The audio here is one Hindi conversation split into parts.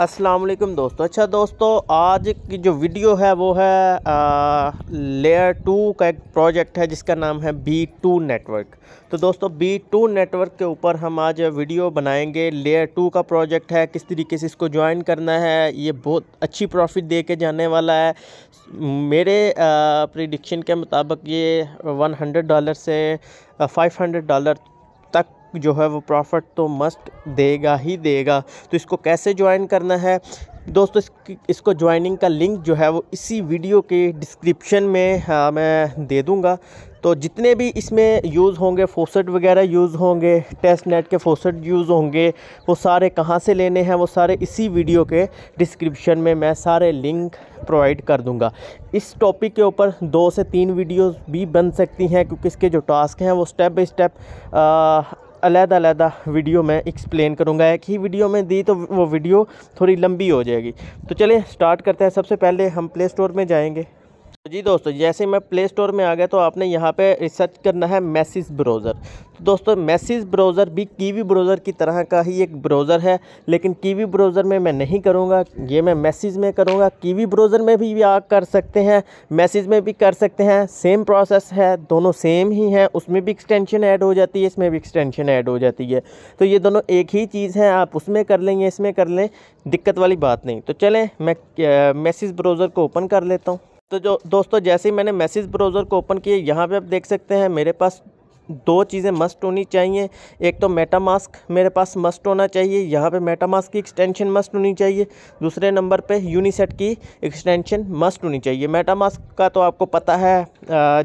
अस्सलाम वालेकुम दोस्तों अच्छा दोस्तों आज की जो वीडियो है वो है आ, लेयर टू का एक प्रोजेक्ट है जिसका नाम है बी टू नेटवर्क तो दोस्तों बी टू नेटवर्क के ऊपर हम आज वीडियो बनाएंगे लेयर टू का प्रोजेक्ट है किस तरीके से इसको ज्वाइन करना है ये बहुत अच्छी प्रॉफिट दे के जाने वाला है मेरे प्रिडिक्शन के मुताबिक ये हंड्रेड डॉलर से हंड्रेड डॉलर जो है वो प्रॉफिट तो मस्ट देगा ही देगा तो इसको कैसे ज्वाइन करना है दोस्तों इसको ज्वाइनिंग का लिंक जो है वो इसी वीडियो के डिस्क्रिप्शन में हाँ मैं दे दूंगा तो जितने भी इसमें यूज़ होंगे फोसेट वगैरह यूज़ होंगे टेस्ट नेट के फोसेट यूज़ होंगे वो सारे कहाँ से लेने हैं वो सारे इसी वीडियो के डिस्क्रिप्शन में मैं सारे लिंक प्रोवाइड कर दूंगा इस टॉपिक के ऊपर दो से तीन वीडियोस भी बन सकती हैं क्योंकि इसके जो टास्क हैं वो स्टेप बाई स्टेप अलग अलग वीडियो में एक्सप्लेन करूँगा एक ही वीडियो में दी तो वो वीडियो थोड़ी लंबी हो जाएगी तो चलिए स्टार्ट करते हैं सबसे पहले हम प्ले स्टोर में जाएंगे तो जी दोस्तों जैसे मैं प्ले स्टोर में आ गया तो आपने यहाँ पे रिसर्च करना है मैसेज ब्राउज़र तो दोस्तों मैसेज ब्राउज़र भी कीवी ब्राउज़र की तरह का ही एक ब्राउज़र है लेकिन कीवी ब्राउज़र में मैं नहीं करूँगा ये मैं मैसेज में करूँगा कीवी ब्राउज़र में भी आप कर सकते हैं मैसेज में भी कर सकते हैं सेम प्रोसेस है दोनों सेम ही हैं उसमें भी एक्सटेंशन ऐड हो जाती है इसमें भी एक्सटेंशन ऐड हो जाती है तो ये दोनों एक ही चीज़ है आप उसमें कर लेंगे इसमें कर लें दिक्कत वाली बात नहीं तो चलें मैं मैसेज ब्राउज़र को ओपन कर लेता हूँ तो जो दोस्तों जैसे ही मैंने मैसेज ब्राउज़र को ओपन किया यहाँ पे आप देख सकते हैं मेरे पास दो चीज़ें मस्ट होनी चाहिए एक तो मेटा मास्क मेरे पास मस्ट होना चाहिए यहाँ पे मेटा मास्क की एक्सटेंशन मस्ट होनी चाहिए दूसरे नंबर पे यूनिसेट की एक्सटेंशन मस्ट होनी चाहिए मेटा मास्क का तो आपको पता है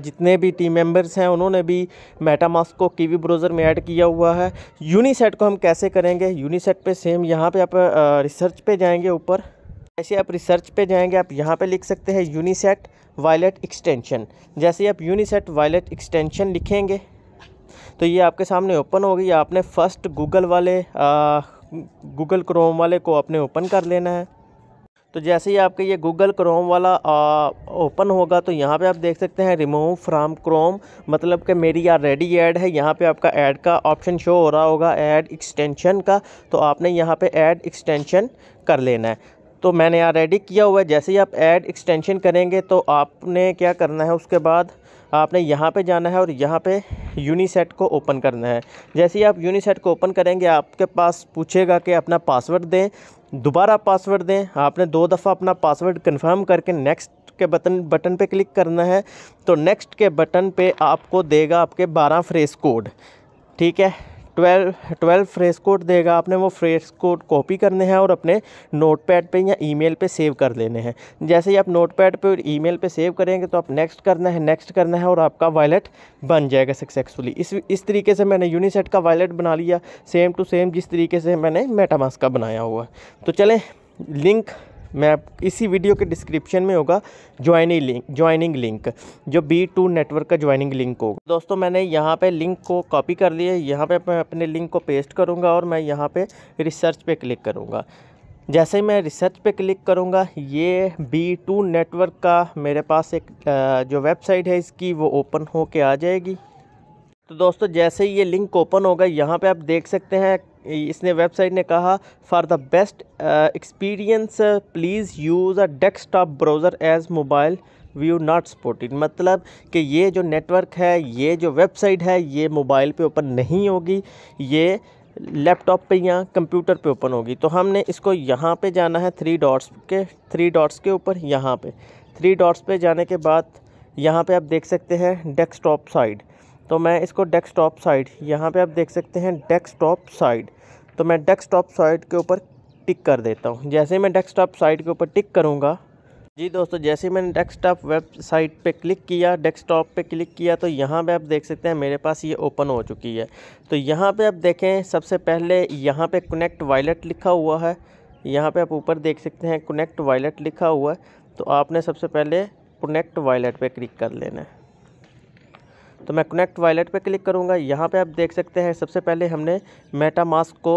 जितने भी टीम मेंबर्स हैं उन्होंने भी मेटा मास्क को कीवी ब्राउज़र में ऐड किया हुआ है यूनिसेट को हम कैसे करेंगे यूनिसेट पर सेम यहाँ पर आप रिसर्च पर जाएँगे ऊपर ऐसे आप रिसर्च पे जाएंगे आप यहाँ पे लिख सकते हैं यूनिसेट वायलेट एक्सटेंशन जैसे आप यूनिसेट वायलेट एक्सटेंशन लिखेंगे तो ये आपके सामने ओपन होगी आपने फ़र्स्ट गूगल वाले गूगल क्रोम वाले को आपने ओपन कर लेना है तो जैसे ही आपके ये गूगल क्रोम वाला ओपन होगा तो यहाँ पे आप देख सकते हैं रिमूव फ्राम क्रोम मतलब कि मेरी ऑलरेडी ऐड है यहाँ पे आपका ऐड का ऑप्शन शो हो रहा होगा ऐड एक्सटेंशन का तो आपने यहाँ पे ऐड एक्सटेंशन कर लेना है तो मैंने यहाँ रेडी किया हुआ है जैसे ही आप ऐड एक्सटेंशन करेंगे तो आपने क्या करना है उसके बाद आपने यहाँ पे जाना है और यहाँ पे यूनिसेट को ओपन करना है जैसे ही आप यूनिसेट को ओपन करेंगे आपके पास पूछेगा कि अपना पासवर्ड दें दोबारा पासवर्ड दें आपने दो दफ़ा अपना पासवर्ड कन्फर्म करके नेक्स्ट के बटन बटन पे क्लिक करना है तो नेक्स्ट के बटन पे आपको देगा आपके 12 फ्रेस कोड ठीक है ट्वेल्व ट्वेल्व फ्रेश कोड देगा आपने वो फ्रेश कोड कॉपी करने हैं और अपने नोट पैड पर या ईमेल पे सेव कर लेने हैं जैसे ही आप नोट पैड पर ईमेल पे सेव करेंगे तो आप नेक्स्ट करना है नेक्स्ट करना है और आपका वॉलेट बन जाएगा सक्सेसफुली इस इस तरीके से मैंने यूनिसेट का वॉलेट बना लिया सेम टू सेम जिस तरीके से मैंने मेटामास का बनाया हुआ तो चलें लिंक मैं आप इसी वीडियो के डिस्क्रिप्शन में होगा ज्वाइनिंग लिंक ज्वाइनिंग लिंक जो बी टू नेटवर्क का ज्वाइनिंग लिंक होगा दोस्तों मैंने यहाँ पे लिंक को कॉपी कर लिया यहाँ पे मैं अपने लिंक को पेस्ट करूँगा और मैं यहाँ पे रिसर्च पे क्लिक करूँगा जैसे ही मैं रिसर्च पे क्लिक करूँगा ये बी टू नेटवर्क का मेरे पास एक जो वेबसाइट है इसकी वो ओपन हो के आ जाएगी तो दोस्तों जैसे ही ये लिंक ओपन होगा यहाँ पे आप देख सकते हैं इसने वेबसाइट ने कहा for the best experience please use a desktop browser as mobile view not supported मतलब कि ये जो नेटवर्क है ये जो वेबसाइट है ये मोबाइल पे ओपन नहीं होगी ये लैपटॉप पे या कंप्यूटर पे ओपन होगी तो हमने इसको यहाँ पे जाना है थ्री डॉट्स के थ्री डॉट्स के ऊपर यहाँ पे थ्री डॉट्स पे जाने के बाद यहाँ पे आप देख सकते हैं डेस्कटॉप साइड तो मैं इसको डेस्कटॉप साइड यहाँ पे आप देख सकते हैं डेस्कटॉप साइड तो मैं डेस्कटॉप साइड के ऊपर टिक कर देता हूँ जैसे ही मैं डेस्कटॉप साइट के ऊपर टिक करूँगा जी दोस्तों जैसे मैंने डेस्कटॉप वेबसाइट पे क्लिक किया डेस्कटॉप पे क्लिक किया तो यहाँ पे आप देख सकते हैं मेरे पास ये ओपन हो चुकी है तो यहाँ पे आप देखें सबसे पहले यहाँ पे कनेक्ट वायलेट लिखा हुआ है यहाँ पे आप ऊपर देख सकते हैं कनेक्ट वायलेट लिखा हुआ है तो आपने सबसे पहले कनेक्ट वायलेट पर क्लिक कर लेना है तो मैं कनेक्ट वॉलेट पे क्लिक करूँगा यहाँ पे आप देख सकते हैं सबसे पहले हमने मेटा मास्क को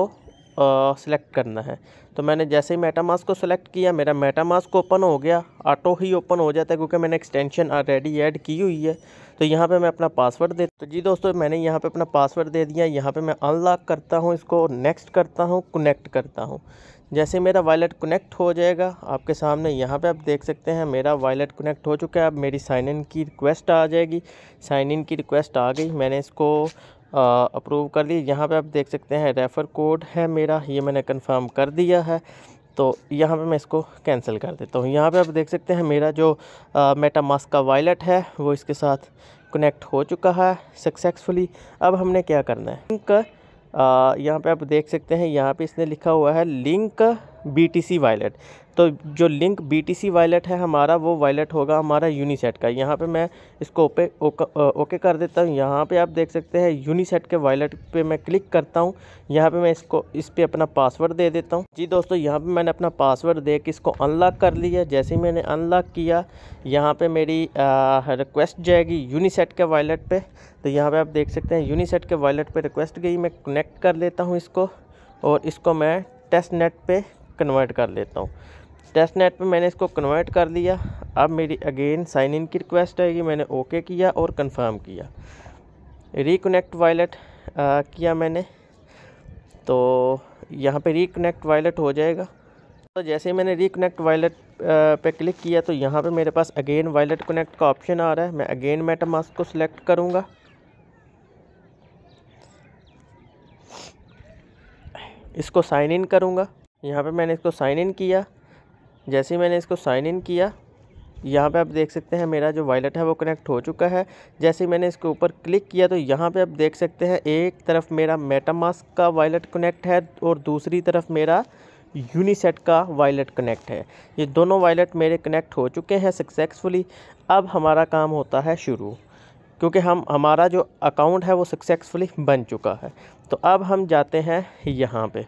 सिलेक्ट करना है तो मैंने जैसे ही मेटा मास्क को सिलेक्ट किया मेरा मेटा मास्क ओपन हो गया ऑटो ही ओपन हो जाता है क्योंकि मैंने एक्सटेंशन ऑलरेडी ऐड की हुई है तो यहाँ पे मैं अपना पासवर्ड दे तो जी दोस्तों मैंने यहाँ पे अपना पासवर्ड दे दिया यहाँ पे मैं अनलॉक करता हूँ इसको नेक्स्ट करता हूँ कनेक्ट करता हूँ जैसे मेरा वॉलेट कनेक्ट हो जाएगा आपके सामने यहाँ पे आप देख सकते हैं मेरा वॉलेट कनेक्ट हो चुका है अब मेरी साइन इन की रिक्वेस्ट आ जाएगी साइन इन की रिक्वेस्ट आ गई मैंने इसको अप्रूव कर दी यहाँ पे आप देख सकते हैं रेफ़र कोड है मेरा ये मैंने कंफर्म कर दिया है तो यहाँ पे मैं इसको कैंसिल कर देता हूँ यहाँ पर आप देख सकते हैं मेरा जो मेटामास्क का वॉलेट है वो इसके साथ कनेक्ट हो चुका है सक्सेसफुली अब हमने क्या करना है यहाँ पे आप देख सकते हैं यहाँ पे इसने लिखा हुआ है link B T C wallet तो जो link B T C wallet है हमारा वो वॉलेट होगा हमारा यूनिसेट का यहाँ पे मैं इसको ओपे ओके कर देता हूँ यहाँ पे आप देख सकते हैं यूनिसेट के वॉलेट पे मैं क्लिक करता हूँ यहाँ पे मैं इसको इस पर अपना पासवर्ड दे देता हूँ जी दोस्तों यहाँ पे मैंने अपना पासवर्ड दे के इसको अनलॉक कर लिया जैसे ही मैंने अनलॉक किया यहाँ पर मेरी रिक्वेस्ट जाएगी यूनिसेट के वॉलेट पर तो यहाँ पर आप देख सकते हैं यूनिसेट के वॉलेट पर रिक्वेस्ट गई मैं कनेक्ट कर लेता हूँ इसको और इसको मैं टेस्ट नेट पर कन्वर्ट कर लेता हूँ टेस्ट नेट पर मैंने इसको कन्वर्ट कर लिया अब मेरी अगेन साइन इन की रिक्वेस्ट आएगी मैंने ओके किया और कंफर्म किया रिकनेक्ट वायलेट किया मैंने तो यहाँ पे रिकनेक्ट वायलेट हो जाएगा तो जैसे ही मैंने रिकनेक्ट वायलेट पे क्लिक किया तो यहाँ पे मेरे पास अगेन वायलेट कनेक्ट का ऑप्शन आ रहा है मैं अगेन मेटा मास्क को सिलेक्ट करूँगा इसको साइन इन करूँगा यहाँ पे मैंने इसको साइन इन किया जैसे ही मैंने इसको साइन इन किया यहाँ पे आप देख सकते हैं मेरा जो वॉलेट है वो कनेक्ट हो चुका है जैसे ही मैंने इसके ऊपर क्लिक किया तो यहाँ पे आप देख सकते हैं एक तरफ मेरा मेटामास्क का वॉलेट कनेक्ट है और दूसरी तरफ मेरा यूनिसेट का वॉलेट कनेक्ट है ये दोनों वॉलेट मेरे कनेक्ट हो चुके हैं सक्सेसफुली अब हमारा काम होता है शुरू क्योंकि हम हमारा जो अकाउंट है वो सक्सेसफुली बन चुका है तो अब हम जाते हैं यहाँ पर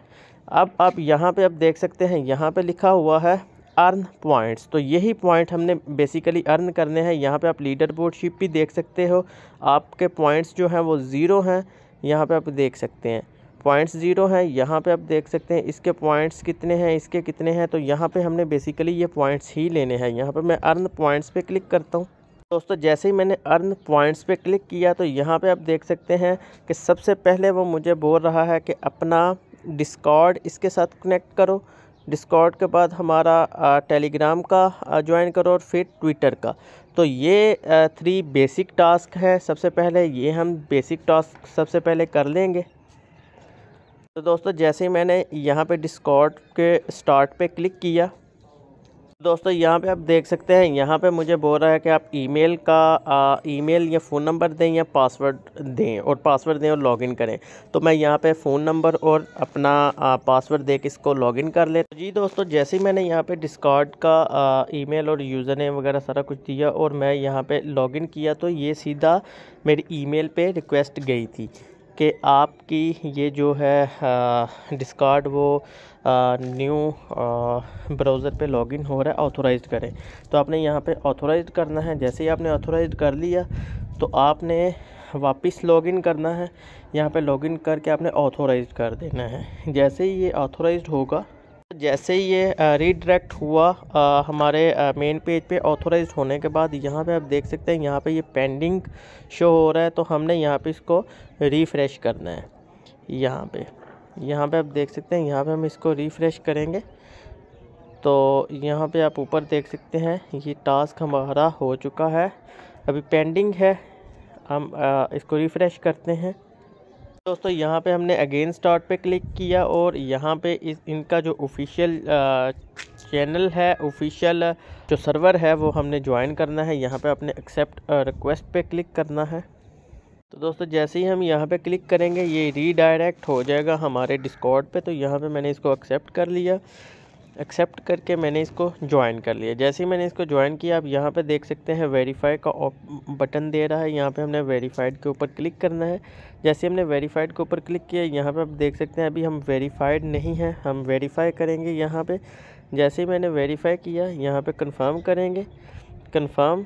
अब आप यहाँ पे अब देख सकते हैं यहाँ पे लिखा हुआ है अर्न पॉइंट्स तो यही पॉइंट हमने बेसिकली अर्न करने हैं यहाँ पे आप लीडर बोर्डशिप भी देख सकते हो आपके पॉइंट्स जो हैं वो ज़ीरो हैं यहाँ पे आप देख सकते हैं पॉइंट्स ज़ीरो हैं यहाँ पे आप देख सकते हैं इसके पॉइंट्स कितने हैं इसके कितने हैं तो यहाँ पे हमने बेसिकली ये पॉइंट्स ही लेने हैं यहाँ पर मैं अर्न पॉइंट्स पर क्लिक करता हूँ दोस्तों जैसे ही मैंने अर्न पॉइंट्स पर क्लिक किया तो यहाँ पर आप देख सकते हैं कि सबसे पहले वो मुझे बोल रहा है कि अपना डिस्कॉर्ड इसके साथ कनेक्ट करो डिस्कॉर्ड के बाद हमारा टेलीग्राम का ज्वाइन करो और फिर ट्विटर का तो ये थ्री बेसिक टास्क है सबसे पहले ये हम बेसिक टास्क सबसे पहले कर लेंगे तो दोस्तों जैसे ही मैंने यहाँ पे डिस्कॉर्ड के स्टार्ट पे क्लिक किया दोस्तों यहाँ पे आप देख सकते हैं यहाँ पे मुझे बोल रहा है कि आप ईमेल का ईमेल या फ़ोन नंबर दें या पासवर्ड दें और पासवर्ड दें और लॉगिन करें तो मैं यहाँ पे फ़ोन नंबर और अपना पासवर्ड दे के इसको लॉगिन कर ले तो जी दोस्तों जैसे ही मैंने यहाँ पे डिस्कॉर्ड का ईमेल और यूज़र नेम वगैरह सारा कुछ दिया और मैं यहाँ पर लॉगिन किया तो ये सीधा मेरी ई मेल रिक्वेस्ट गई थी कि आपकी ये जो है डिस्कार्ड वो न्यू ब्राउज़र पे लॉगिन हो रहा है ऑथोराइज करें तो आपने यहाँ पे ऑथोराइज करना है जैसे ही आपने ऑथोराइज कर लिया तो आपने वापस लॉगिन करना है यहाँ पे लॉगिन करके आपने ऑथोराइज कर देना है जैसे ही ये ऑथोराइज होगा जैसे ही ये रीडायरेक्ट हुआ आ, हमारे मेन पेज पे ऑथोराइज होने के बाद यहाँ पे आप देख सकते हैं यहाँ पे ये पेंडिंग शो हो रहा है तो हमने यहाँ पे इसको रिफ़्रेश करना है यहाँ पे यहाँ पे आप देख सकते हैं यहाँ पे हम इसको रिफ़्रेश करेंगे तो यहाँ पे आप ऊपर देख सकते हैं ये टास्क हमारा हो चुका है अभी पेंडिंग है हम आ, इसको रिफ़्रेश करते हैं दोस्तों यहाँ पे हमने अगेन स्टार्ट पे क्लिक किया और यहाँ पे इस इनका जो ऑफिशियल चैनल है ऑफिशियल जो सर्वर है वो हमने ज्वाइन करना है यहाँ पे अपने एक्सेप्ट रिक्वेस्ट पे क्लिक करना है तो दोस्तों जैसे ही हम यहाँ पे क्लिक करेंगे ये रीडायरेक्ट हो जाएगा हमारे डिस्कॉर्ड पे तो यहाँ पे मैंने इसको एक्सेप्ट कर लिया एक्सेप्ट करके मैंने इसको ज्वाइन कर लिया जैसे ही मैंने इसको ज्वाइन किया आप यहाँ पे देख सकते हैं वेरीफाई का बटन दे रहा है यहाँ पे हमने वेरीफाइड के ऊपर क्लिक करना है जैसे हमने वेरीफाइड के ऊपर क्लिक किया यहाँ पे आप देख सकते हैं अभी हम वेरीफाइड नहीं हैं हम वेरीफाई करेंगे यहाँ पर जैसे ही मैंने वेरीफाई किया यहाँ पर कन्फर्म करेंगे कन्फर्म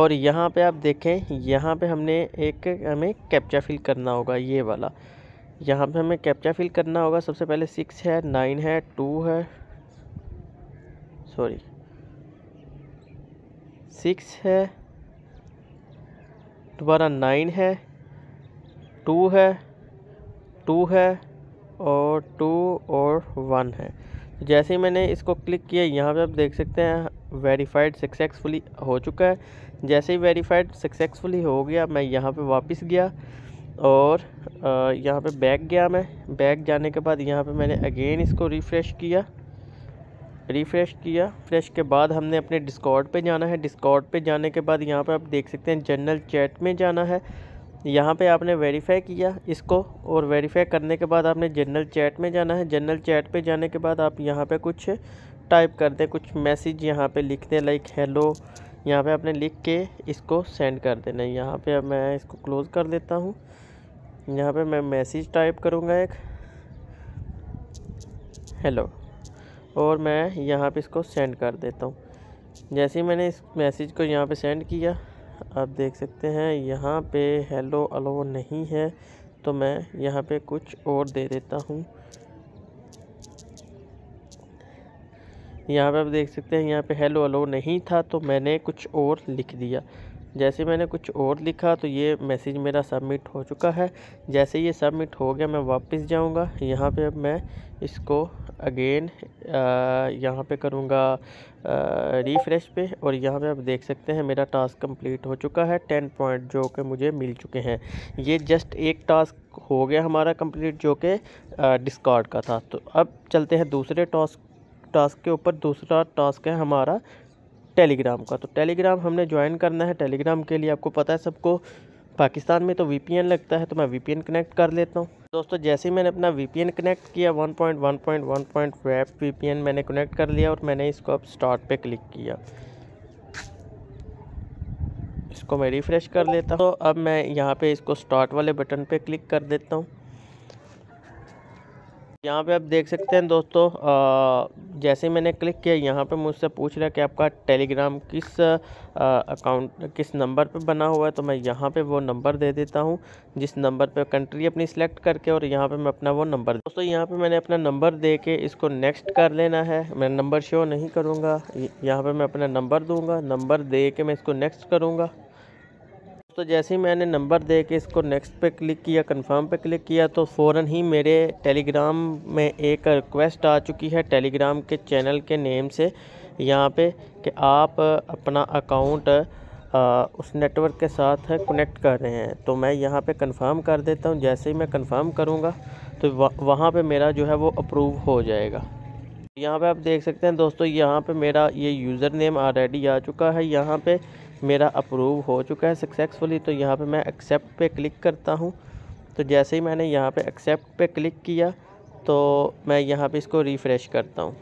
और यहाँ पर आप देखें यहाँ पर हमने एक हमें कैप्चा फिल करना होगा ये वाला यहाँ पे हमें कैप्चा फिल करना होगा सबसे पहले सिक्स है नाइन है टू है सॉरी सिक्स है दोबारा नाइन है टू है टू है और टू और वन है तो जैसे ही मैंने इसको क्लिक किया यहाँ पे आप देख सकते हैं वेरीफाइड सक्सेसफुली हो चुका है जैसे ही वेरीफाइड सक्सेसफुली हो गया मैं यहाँ पे वापस गया और यहाँ पे बैक गया मैं बैक जाने के बाद यहाँ पे मैंने अगेन इसको रिफ़्रेश किया रिफ़्रेश किया फ्रेश के बाद हमने अपने डिस्कॉर्ड पे जाना है डिस्कॉर्ड पे जाने के बाद यहाँ पे आप देख सकते हैं जनरल चैट में जाना है यहाँ पे आपने वेरीफाई किया इसको और वेरीफाई करने के बाद आपने जनरल चैट में जाना है जनरल चैट पर जाने के बाद आप यहाँ पर कुछ टाइप कर दें कुछ मैसेज यहाँ पर लिख दें लाइक हेलो यहाँ पे आपने लिख के इसको सेंड कर देना है यहाँ पे अब मैं इसको क्लोज़ कर देता हूँ यहाँ पे मैं मैसेज टाइप करूँगा एक हेलो और मैं यहाँ पे इसको सेंड कर देता हूँ जैसे ही मैंने इस मैसेज को यहाँ पे सेंड किया आप देख सकते हैं यहाँ पे हेलो अलो नहीं है तो मैं यहाँ पे कुछ और दे देता हूँ यहाँ पे आप देख सकते हैं यहाँ पे हेलो अलो नहीं था तो मैंने कुछ और लिख दिया जैसे मैंने कुछ और लिखा तो ये मैसेज मेरा सबमिट हो चुका है जैसे ये सबमिट हो गया मैं वापस जाऊंगा यहाँ पे अब मैं इसको अगेन यहाँ पे करूँगा रिफ़्रेश पे और यहाँ पे आप देख सकते हैं मेरा टास्क कंप्लीट हो चुका है टेन पॉइंट जो कि मुझे मिल चुके हैं ये जस्ट एक टास्क हो गया हमारा कंप्लीट जो कि डिस्कार्ड का था तो अब चलते हैं दूसरे टास्क टास्क के ऊपर दूसरा टास्क है हमारा टेलीग्राम का तो टेलीग्राम हमने ज्वाइन करना है टेलीग्राम के लिए आपको पता है सबको पाकिस्तान में तो वी लगता है तो मैं वी कनेक्ट कर लेता हूँ दोस्तों जैसे ही मैंने अपना वी कनेक्ट किया पॉइंट वेब वी मैंने कनेक्ट कर लिया और मैंने इसको अब स्टार्ट पे क्लिक किया इसको मैं रिफ़्रेश कर लेता हूँ तो अब मैं यहाँ पे इसको स्टार्ट वाले बटन पे क्लिक कर देता हूँ यहाँ पे आप देख सकते हैं दोस्तों आ, जैसे मैंने क्लिक किया यहाँ पे मुझसे पूछ रहा है कि आपका टेलीग्राम किस अकाउंट किस नंबर पे बना हुआ है तो मैं यहाँ पे वो नंबर दे देता हूँ जिस नंबर पे कंट्री अपनी सिलेक्ट करके और यहाँ पे मैं अपना वो नंबर दोस्तों यहाँ पे मैंने अपना नंबर दे के इसको नेक्स्ट कर लेना है मैं नंबर शो नहीं करूँगा यहाँ पर मैं अपना नंबर दूँगा नंबर दे के मैं इसको नेक्स्ट करूँगा तो जैसे ही मैंने नंबर दे के इसको नेक्स्ट पे क्लिक किया कंफर्म पे क्लिक किया तो फ़ौर ही मेरे टेलीग्राम में एक रिक्वेस्ट आ चुकी है टेलीग्राम के चैनल के नेम से यहाँ पे कि आप अपना अकाउंट उस नेटवर्क के साथ कनेक्ट कर रहे हैं तो मैं यहाँ पे कंफर्म कर देता हूँ जैसे ही मैं कंफर्म करूँगा तो वहाँ पर मेरा जो है वो अप्रूव हो जाएगा यहाँ पे आप देख सकते हैं दोस्तों यहाँ पे मेरा ये यूज़र नेम ऑलरेडी आ चुका है यहाँ पे मेरा अप्रूव हो चुका है सक्सेसफुली तो यहाँ पे मैं एक्सेप्ट पे क्लिक करता हूँ तो जैसे ही मैंने यहाँ पे एक्सेप्ट पे क्लिक किया तो मैं यहाँ पे इसको रिफ़्रेश करता हूँ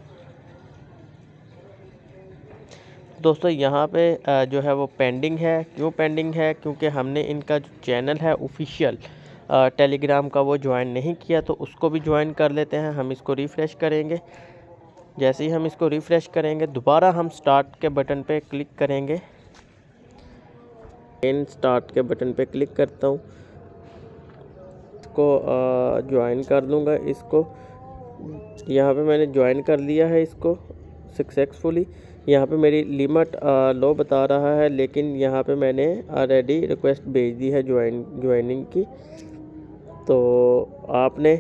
दोस्तों यहाँ पे जो है वो पेंडिंग है क्यों पेंडिंग है क्योंकि हमने इनका जो चैनल है ऑफिशियल टेलीग्राम का वो ज्वाइन नहीं किया तो उसको भी ज्वाइन कर लेते हैं हम इसको रिफ़्रेश करेंगे जैसे ही हम इसको रिफ़्रेश करेंगे दोबारा हम स्टार्ट के बटन पे क्लिक करेंगे इन स्टार्ट के बटन पे क्लिक करता हूँ इसको ज्वाइन कर लूँगा इसको यहाँ पे मैंने ज्वाइन कर लिया है इसको सक्सेसफुली यहाँ पे मेरी लिमिट लो बता रहा है लेकिन यहाँ पे मैंने ऑलरेडी रिक्वेस्ट भेज दी है ज्वाइन ज्वाइनिंग की तो आपने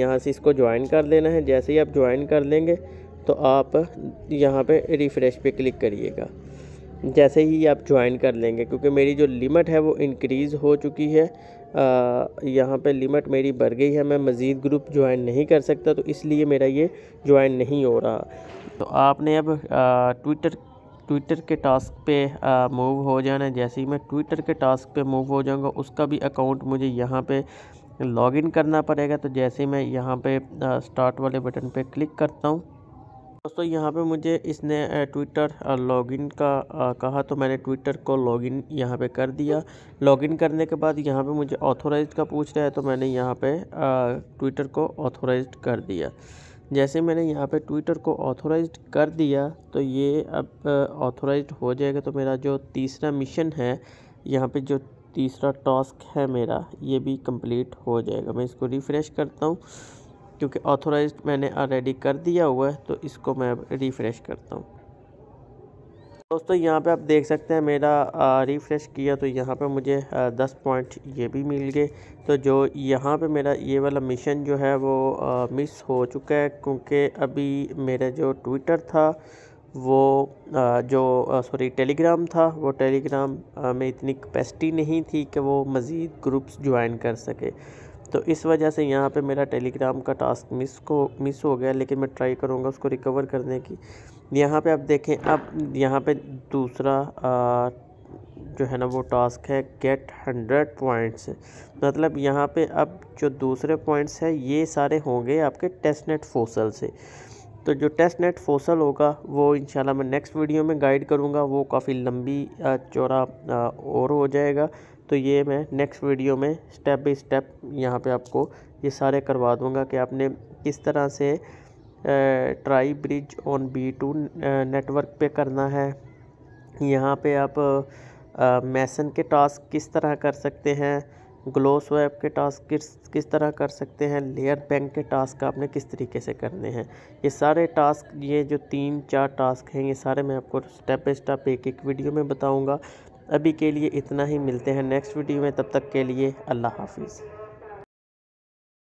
यहाँ से इसको ज्वाइन कर लेना है जैसे ही आप ज्वाइन कर लेंगे तो आप यहाँ पे रिफ़्रेश पे क्लिक करिएगा जैसे ही आप ज्वाइन कर लेंगे क्योंकि मेरी जो लिमिट है वो इनक्रीज़ हो चुकी है यहाँ पे लिमिट मेरी बढ़ गई है मैं मज़ीद ग्रुप ज्वाइन नहीं कर सकता तो इसलिए मेरा ये ज्वाइन नहीं हो रहा तो आपने अब ट्विटर ट्विटर के टास्क पे मूव हो जाना है जैसे ही मैं ट्विटर के टास्क पे मूव हो जाऊँगा उसका भी अकाउंट मुझे यहाँ पे लॉगिन करना पड़ेगा तो जैसे मैं यहाँ पे स्टार्ट वाले बटन पे क्लिक करता हूँ दोस्तों यहाँ पे मुझे इसने ट्विटर लॉगिन का कहा तो मैंने ट्विटर को लॉगिन यहाँ पे कर दिया लॉगिन करने के बाद यहाँ पे मुझे ऑथोराइज का पूछ रहा है तो मैंने यहाँ पे ट्विटर को ऑथोराइज कर दिया जैसे मैंने यहाँ पे ट्विटर को ऑथोराइज कर दिया तो ये अब ऑथोराइज हो जाएगा तो मेरा जो तीसरा मिशन है यहाँ पर जो तीसरा टास्क है मेरा ये भी कंप्लीट हो जाएगा मैं इसको रिफ़्रेश करता हूँ क्योंकि ऑथोराइज मैंने ऑलरेडी कर दिया हुआ है तो इसको मैं अब रिफ़्रेश करता हूँ दोस्तों यहाँ पे आप देख सकते हैं मेरा रिफ़्रेश किया तो यहाँ पे मुझे आ, दस पॉइंट ये भी मिल गए तो जो यहाँ पे मेरा ये वाला मिशन जो है वो आ, मिस हो चुका है क्योंकि अभी मेरा जो ट्विटर था वो आ, जो सॉरी टेलीग्राम था वो टेलीग्राम में इतनी कैपेसिटी नहीं थी कि वो मज़ीद ग्रुप्स ज्वाइन कर सके तो इस वजह से यहाँ पे मेरा टेलीग्राम का टास्क मिस को मिस हो गया लेकिन मैं ट्राई करूँगा उसको रिकवर करने की यहाँ पे आप देखें अब यहाँ पे दूसरा आ, जो है ना वो टास्क है गेट हंड्रेड पॉइंट्स मतलब यहाँ पे अब जो दूसरे पॉइंट्स है ये सारे होंगे आपके टेस्ट नेट फोसल से तो जो टेस्ट नेट फोसल होगा वो इन मैं नेक्स्ट वीडियो में गाइड करूँगा वो काफ़ी लंबी चौड़ा और हो जाएगा तो ये मैं नेक्स्ट वीडियो में स्टेप बाई स्टेप यहाँ पे आपको ये सारे करवा दूँगा कि आपने किस तरह से try bridge on B two network पे करना है यहाँ पे आप मैसन के टास्क किस तरह कर सकते हैं ग्लो स्वैप के टास्क किस किस तरह कर सकते हैं लेयर बैंक के टास्क आपने किस तरीके से करने हैं ये सारे टास्क ये जो तीन चार टास्क हैं ये सारे मैं आपको स्टेप बाई स्टेप एक एक वीडियो में बताऊंगा अभी के लिए इतना ही मिलते हैं नेक्स्ट वीडियो में तब तक के लिए अल्लाह हाफिज़